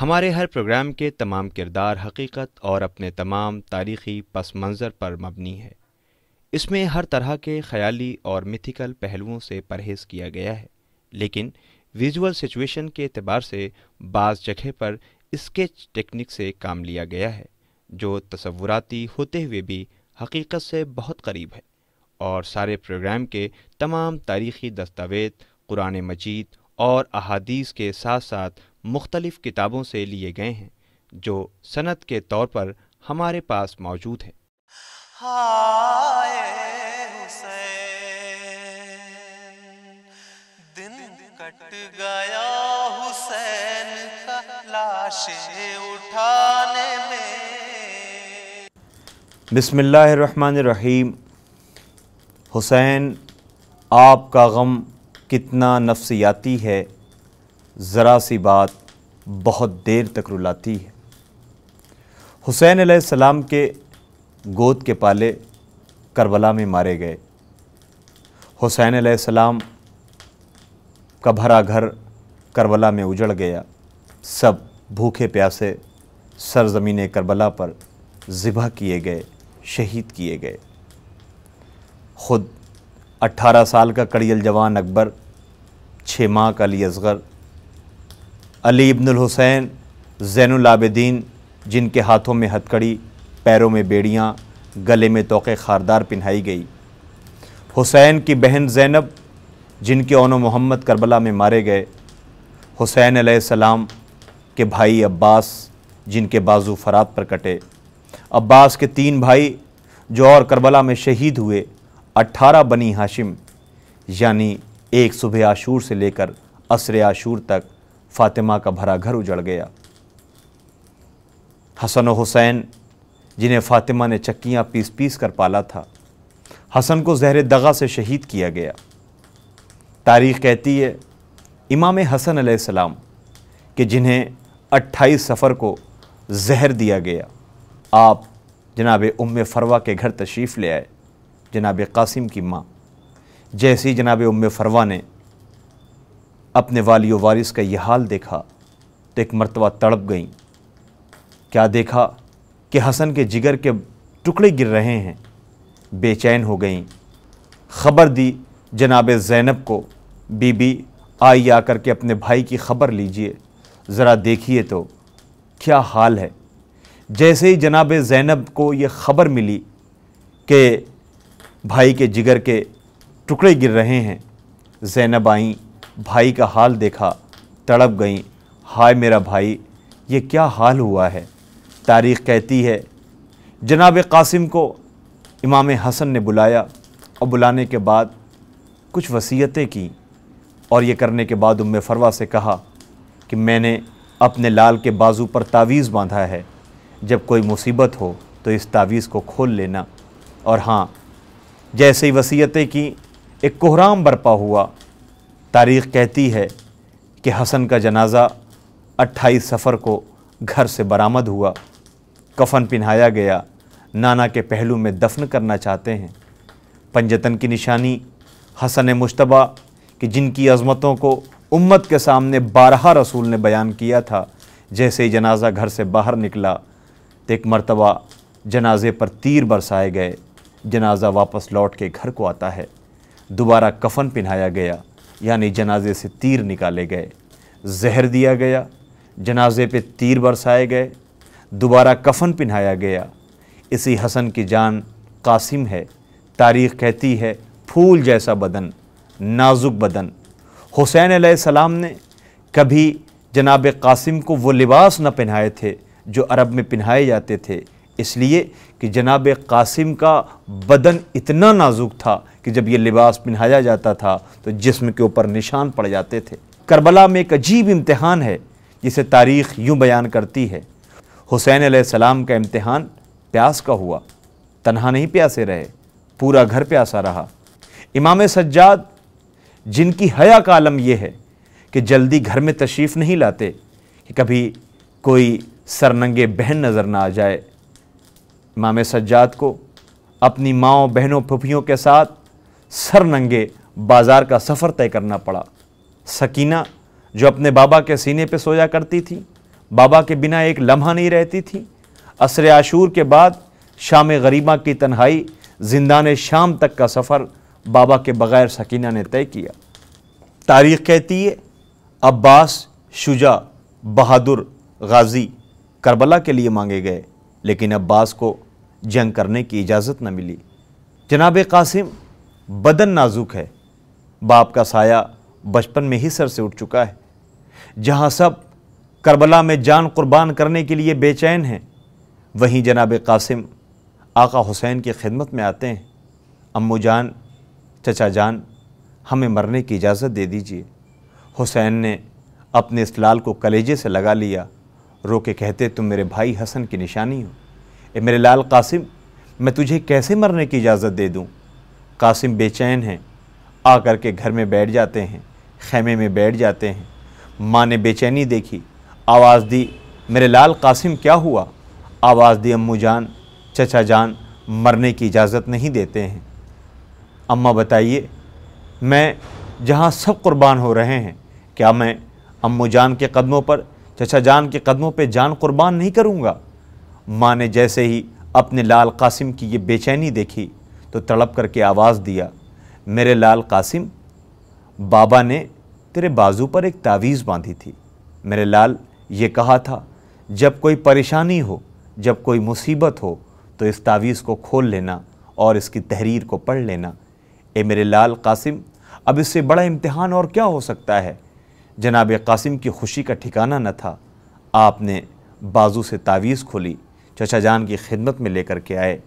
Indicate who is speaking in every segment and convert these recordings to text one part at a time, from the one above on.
Speaker 1: हमारे हर प्रोग्राम के तमाम किरदार हकीकत और अपने तमाम तारीखी पस मंज़र पर मबनी है इसमें हर तरह के ख्याली और मिथिकल पहलुओं से परहेज़ किया गया है लेकिन विजुअल सिचुएशन के अतबार से बाज़ जगह पर स्केच टेक्निक से काम लिया गया है जो तस्वुराती होते हुए भी हकीकत से बहुत करीब है और सारे प्रोग्राम के तमाम तारीखी दस्तावेज कुरान मजीद और अहादीस के साथ साथ मुख्तलिफ़ किताबों से लिए गए हैं जो सनत के तौर पर हमारे पास मौजूद हैं दिन कट गया हुसैन उठाने में बिस्मिल्लाहिर्रहमानिर्रहीम हुसैन आपका गम कितना नफ्सियाती है ज़रा सी बात बहुत देर तक रुलाती है हुसैन सलाम के गोद के पाले करबला में मारे गए हुसैन सलाम का भरा घर करबला में उजड़ गया सब भूखे प्यासे सरजमीन करबला पर ज़िबा किए गए शहीद किए गए खुद 18 साल का कड़ियल जवान अकबर छः माह का अली असगर अली इब्नुल हुसैन जैन आबिदीन जिनके हाथों में हथकड़ी पैरों में बेड़ियाँ गले में तोक़े खारदार पहनाई गई हुसैन की बहन ज़ैनब जिनके ओनो मोहम्मद करबला में मारे गए हुसैन सलाम के भाई अब्बास जिनके बाजू फरात पर कटे अब्बास के तीन भाई जो और करबला में शहीद हुए अट्ठारह बनी हाशिम यानी एक सुबह आशूर से लेकर असर आशूर तक फातिमा का भरा घर उजड़ गया हसन और हुसैन जिन्हें फातिमा ने चक्कियां पीस पीस कर पाला था हसन को जहर दगा से शहीद किया गया तारीख कहती है इमाम हसन अलैहिस्सलाम कि जिन्हें 28 सफ़र को जहर दिया गया आप जनाब उम फरवा के घर तशरीफ़ ले आए जनाब कासिम की माँ जैसी जनाब उम फरवा ने अपने वाली वारिस का यह हाल देखा तो एक मरतबा तड़प गईं क्या देखा कि हसन के जिगर के टुकड़े गिर रहे हैं बेचैन हो गईं खबर दी जनाब ज़ैनब को बीबी आई आकर के अपने भाई की खबर लीजिए ज़रा देखिए तो क्या हाल है जैसे ही जनाब ज़ैनब को ये ख़बर मिली कि भाई के जिगर के टुकड़े गिर रहे हैं ज़ैनब आईं भाई का हाल देखा तड़प गईं हाय मेरा भाई ये क्या हाल हुआ है तारीख़ कहती है जनाब कासिम को इमाम हसन ने बुलाया और बुलाने के बाद कुछ वसीयतें की और ये करने के बाद उम्मे फरवा से कहा कि मैंने अपने लाल के बाजू पर तावीज़ बांधा है जब कोई मुसीबत हो तो इस तावीज़ को खोल लेना और हाँ जैसे ही वसीयतें की एक कोहराम बरपा हुआ तारीख कहती है कि हसन का जनाज़ा 28 सफ़र को घर से बरामद हुआ कफन पहनाया गया नाना के पहलू में दफन करना चाहते हैं पंजतन की निशानी हसन मुशतबा कि जिनकी अजमतों को उम्मत के सामने बारह रसूल ने बयान किया था जैसे ही जनाजा घर से बाहर निकला तो एक मरतबा जनाजे पर तीर बरसाए गए जनाजा वापस लौट के घर को आता है दोबारा कफन पहनाया गया यानी जनाजे से तीर निकाले गए जहर दिया गया जनाजे पे तीर बरसाए गए दोबारा कफन पहनाया गया इसी हसन की जान कासिम है तारीख कहती है फूल जैसा बदन नाजुक बदन हुसैन सलाम ने कभी जनाब कासिम को वो लिबास न पहनाए थे जो अरब में पहनाए जाते थे इसलिए कि जनाब कासिम का बदन इतना नाजुक था कि जब ये लिबास पहनाया जाता था तो जिस्म के ऊपर निशान पड़ जाते थे करबला में एक अजीब इम्तहान है जिसे तारीख यूँ बयान करती है हुसैन सलाम का इम्तहान प्यास का हुआ तन्हा नहीं प्यासे रहे पूरा घर प्यासा रहा इमाम सज्जाद जिनकी हया का आलम यह है कि जल्दी घर में तशरीफ़ नहीं लाते कि कभी कोई सरनंगे बहन नज़र ना आ जाए इमाम सज्जाद को अपनी माओ बहनों पुफियों के साथ सर नंगे बाज़ार का सफ़र तय करना पड़ा सकीना जो अपने बाबा के सीने पर सोया करती थी बाबा के बिना एक लम्हा नहीं रहती थी असर आशूर के बाद शाम गरीबा की तन्हाई ने शाम तक का सफ़र बाबा के बग़ैर सकीना ने तय किया तारीख़ कहती है अब्बास शुजा बहादुर गाजी करबला के लिए मांगे गए लेकिन अब्बास को जंग करने की इजाज़त न मिली जनाब कासिम बदन नाजुक है बाप का साया बचपन में ही सर से उठ चुका है जहाँ सब करबला में जान कुर्बान करने के लिए बेचैन हैं वहीं जनाब कासिम आका हुसैन की खिदमत में आते हैं अम्मू जान चचा जान हमें मरने की इजाज़त दे दीजिए हुसैन ने अपने इस लाल को कलेजे से लगा लिया रो के कहते तुम मेरे भाई हसन की निशानी हो ए मेरे लाल कासिम मैं तुझे कैसे मरने की इजाज़त दे दूँ कासिम बेचैन हैं आ कर के घर में बैठ जाते हैं खेमे में बैठ जाते हैं माँ ने बेचैनी देखी आवाज़ दी मेरे लाल कासिम क्या हुआ आवाज़ दी अम्मू जान चचा जान मरने की इजाज़त नहीं देते हैं अम्मा बताइए मैं जहाँ सब कुर्बान हो रहे हैं क्या मैं अम्मू जान के कदमों पर चचा जान के कदमों पे जान कुर्बान नहीं करूँगा माँ ने जैसे ही अपने लाल कासिम की ये बेचैनी देखी तो तड़प करके आवाज़ दिया मेरे लाल कासिम बाबा ने तेरे बाजू पर एक तावीज़ बांधी थी मेरे लाल ये कहा था जब कोई परेशानी हो जब कोई मुसीबत हो तो इस तावीज़ को खोल लेना और इसकी तहरीर को पढ़ लेना ए मेरे लाल कासिम अब इससे बड़ा इम्तहान और क्या हो सकता है जनाब कासिम की खुशी का ठिकाना न था आपने बाजू से तावीज़ खोली चचा जान की खिदमत में लेकर के आए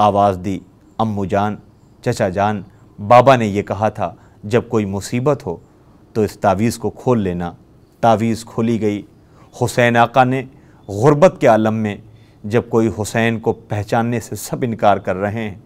Speaker 1: आवाज़ दी अम्मू जान चचा जान बाबा ने यह कहा था जब कोई मुसीबत हो तो इस तावीज़ को खोल लेना तावीज़ खोली गई हुसैन आका ने गुरबत के आलम में जब कोई हुसैन को पहचानने से सब इनकार कर रहे हैं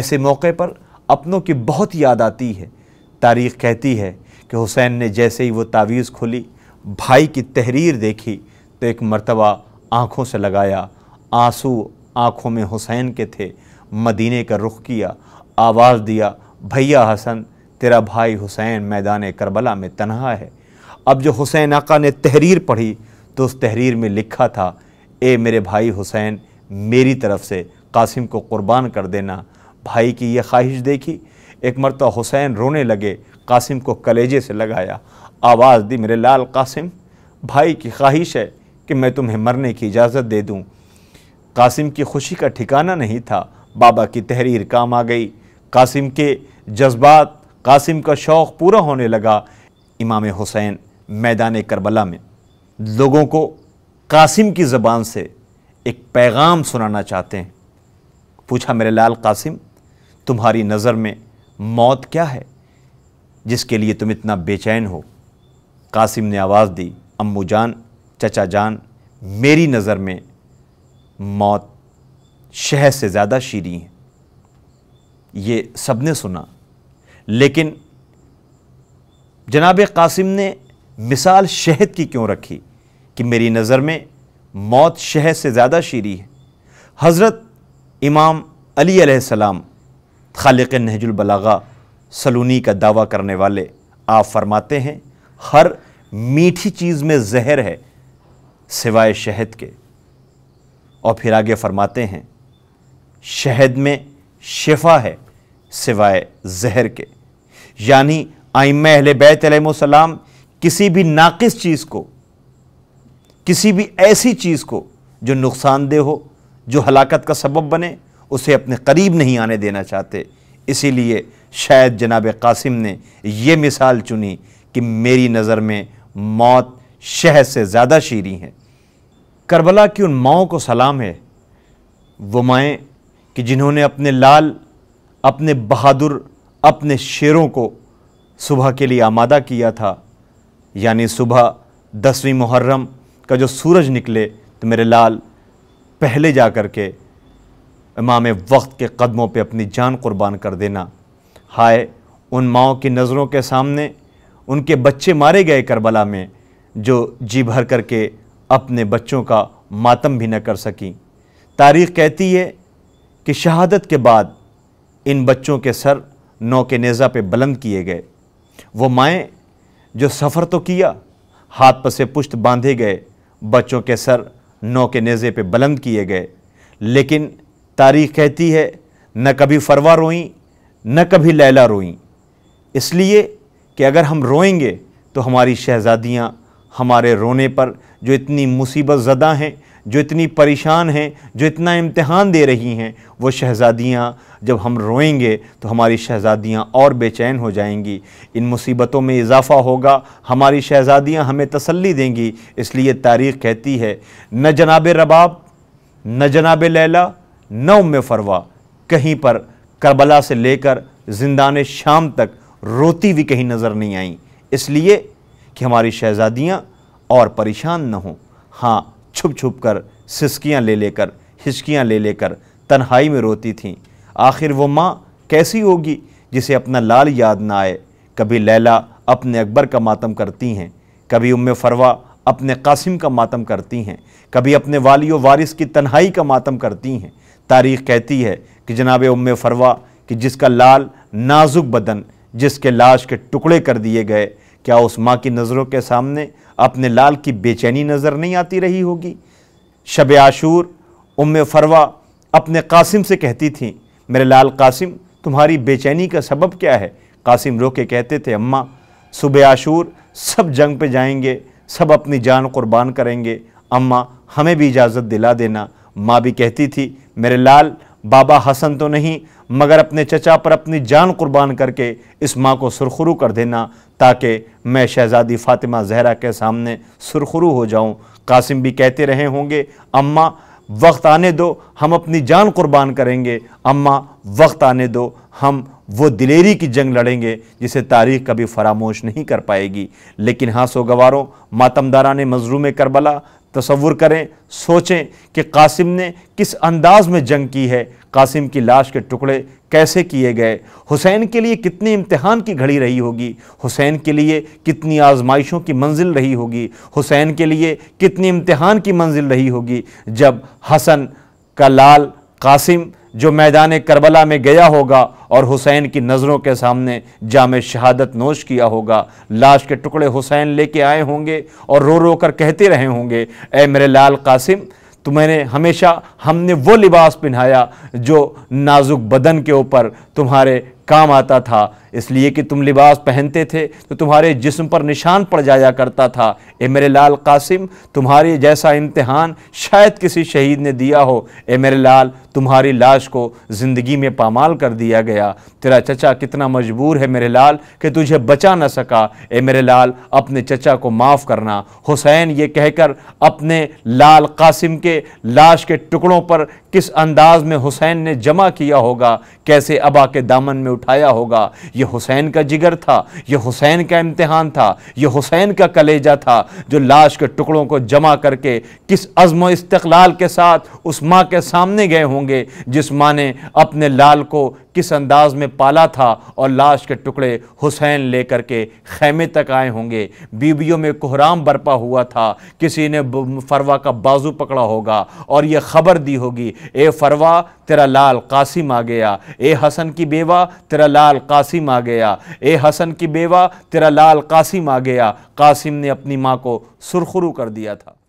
Speaker 1: ऐसे मौके पर अपनों की बहुत याद आती है तारीख़ कहती है कि हुसैन ने जैसे ही वो तावीज़ खोली भाई की तहरीर देखी तो एक मर्तबा आँखों से लगाया आंसू आँखों में हुसैन के थे मदीने का रुख किया आवाज़ दिया भैया हसन तेरा भाई हुसैन मैदान करबला में तनहा है अब जो हुसैन आका ने तहरीर पढ़ी तो उस तहरीर में लिखा था ए मेरे भाई हुसैन मेरी तरफ़ से कासिम को क़ुरबान कर देना भाई की यह ख्वाहिश देखी एक मरतबा हुसैन रोने लगे कासिम को कलेजे से लगाया आवाज़ दी मेरे लाल कासिम भाई की ख्वाहिश है कि मैं तुम्हें मरने की इजाज़त दे दूँ कासिम की खुशी का ठिकाना नहीं था बाबा की तहरीर काम आ गई कासिम के जज्बात कासिम का शौक़ पूरा होने लगा इमाम हुसैन मैदान करबला में लोगों को कासिम की ज़बान से एक पैगाम सुनाना चाहते हैं पूछा मेरे लाल कासिम तुम्हारी नज़र में मौत क्या है जिसके लिए तुम इतना बेचैन हो कासिम ने आवाज़ दी अम्मू जान चचा जान मेरी नज़र में मौत शह से ज़्यादा शीरी है ये सब ने सुना लेकिन जनाब कासिम ने मिसाल शहद की क्यों रखी कि मेरी नज़र में मौत शहद से ज़्यादा शीरी है हज़रत इमाम अली सलाम खालिक नहजुलबलागा सलूनी का दावा करने वाले आप फरमाते हैं हर मीठी चीज़ में जहर है सिवाय शहद के और फिर आगे फरमाते हैं शहद में शिफा है सिवाय जहर के यानी आइम अहल बैतम किसी भी नाक़स चीज़ को किसी भी ऐसी चीज़ को जो नुकसानदेह हो जो हलाकत का सबब बने उसे अपने करीब नहीं आने देना चाहते इसीलिए शायद जनाब कासिम ने यह मिसाल चुनी कि मेरी नज़र में मौत शहद से ज़्यादा शीरी है करबला की उन माओं को सलाम है वो माएँ कि जिन्होंने अपने लाल अपने बहादुर अपने शेरों को सुबह के लिए आमादा किया था यानी सुबह दसवीं मुहर्रम का जो सूरज निकले तो मेरे लाल पहले जा कर के इमाम वक्त के कदमों पे अपनी जान कुर्बान कर देना हाय उन माओ की नज़रों के सामने उनके बच्चे मारे गए करबला में जो जी भर करके अपने बच्चों का मातम भी न कर सकी तारीख़ कहती है कि शहादत के बाद इन बच्चों के सर नौ के नेज़ा पे बुलंद किए गए वो माएँ जो सफ़र तो किया हाथ पर से पुश्त बांधे गए बच्चों के सर नौ के नेज़े पे बुलंद किए गए लेकिन तारीख़ कहती है न कभी फरवा रोईं न कभी लैला रोई इसलिए कि अगर हम रोएंगे तो हमारी शहज़ादियाँ हमारे रोने पर जो इतनी मुसीबत ज़दा हैं जो इतनी परेशान हैं जो इतना इम्तहान दे रही हैं वो शहज़ादियाँ जब हम रोएंगे तो हमारी शहज़ादियाँ और बेचैन हो जाएंगी इन मुसीबतों में इजाफ़ा होगा हमारी शहज़ादियाँ हमें तसल्ली देंगी इसलिए तारीख़ कहती है न जनाब रबाब न जनाब लैला न उम फरवा कहीं पर करबला से लेकर जिंदान शाम तक रोती हुई कहीं नज़र नहीं आई इसलिए कि हमारी शहज़ादियाँ और परेशान न हों हाँ छुप छुप कर सिसकियाँ ले लेकर हिचकियाँ ले लेकर तन्हाई में रोती थीं आखिर वो माँ कैसी होगी जिसे अपना लाल याद ना आए कभी लैला अपने अकबर का मातम करती हैं कभी उम फरवा अपने कासिम का मातम करती हैं कभी अपने वाली वारिस की तन्हाई का मातम करती हैं तारीख़ कहती है कि जनाब उम फरवा कि जिसका लाल नाजुक बदन जिसके लाश के टुकड़े कर दिए गए क्या उस माँ की नज़रों के सामने अपने लाल की बेचैनी नज़र नहीं आती रही होगी शब आशूर उम फरवा अपने कासिम से कहती थी मेरे लाल कासिम तुम्हारी बेचैनी का सबब क्या है कासिम रो के कहते थे अम्मा सुबह आशूर सब जंग पे जाएंगे सब अपनी जान कुर्बान करेंगे अम्मा हमें भी इजाज़त दिला देना माँ भी कहती थी मेरे लाल बाबा हसन तो नहीं मगर अपने चचा पर अपनी जान कुर्बान करके इस माँ को सुरखरू कर देना ताकि मैं शहज़ादी फ़ातिमा जहरा के सामने सुरखरू हो जाऊँ कासिम भी कहते रहे होंगे अम्मा वक्त आने दो हम अपनी जान कुर्बान करेंगे अम्मा वक्त आने दो हम वो दिलेरी की जंग लड़ेंगे जिसे तारीख कभी फरामोश नहीं कर पाएगी लेकिन हाँ सो गवारों मातमदारा ने मजरूम करबला तस्वुर करें सोचें कि कासिम ने किस अंदाज में जंग की है कासिम की लाश के टुकड़े कैसे किए गए हुसैन के लिए कितनी इम्तहान की घड़ी रही होगी हुसैन के लिए कितनी आजमाइशों की मंजिल रही होगी हुसैन के लिए कितनी इम्तहान की मंजिल रही होगी जब हसन का लाल कासिम जो मैदान करबला में गया होगा और हुसैन की नज़रों के सामने जाम शहादत नोश किया होगा लाश के टुकड़े हुसैन लेके आए होंगे और रो रो कर कहते रहे होंगे ए मेरे लाल कासिम तो मैंने हमेशा हमने वो लिबास पहनाया जो नाजुक बदन के ऊपर तुम्हारे काम आता था इसलिए कि तुम लिबास पहनते थे तो तुम्हारे जिस्म पर निशान पड़ जाया करता था ए मेरे लाल कासिम तुम्हारे जैसा इम्तहान शायद किसी शहीद ने दिया हो ए मेरे लाल तुम्हारी लाश को ज़िंदगी में पामाल कर दिया गया तेरा चचा कितना मजबूर है मेरे लाल कि तुझे बचा न सका ए मेरे लाल अपने चचा को माफ़ करना हुसैन ये कहकर अपने लाल कासिम के लाश के टुकड़ों पर किस अंदाज में हुसैन ने जमा किया होगा कैसे अबा के दामन में उठाया होगा यह हुसैन का जिगर था यह हुसैन का इम्तहान था यह हुसैन का कलेजा था जो लाश के टुकड़ों को जमा करके किस अज़म इस्तलाल के साथ उस माँ के सामने गए होंगे जिस माँ ने अपने लाल को किस अंदाज में पाला था और लाश के टुकड़े हुसैन लेकर के खैमे तक आए होंगे बीबियों में कोहराम बरपा हुआ था किसी ने फरवा का बाजू पकड़ा होगा और यह खबर दी होगी ए फरवा तेरा लाल कासिम आ गया ए हसन की बेवा तेरा लाल कासिम आ गया ए हसन की बेवा तेरा लाल कासिम आ गया कासिम ने अपनी माँ को सुरखरू कर दिया था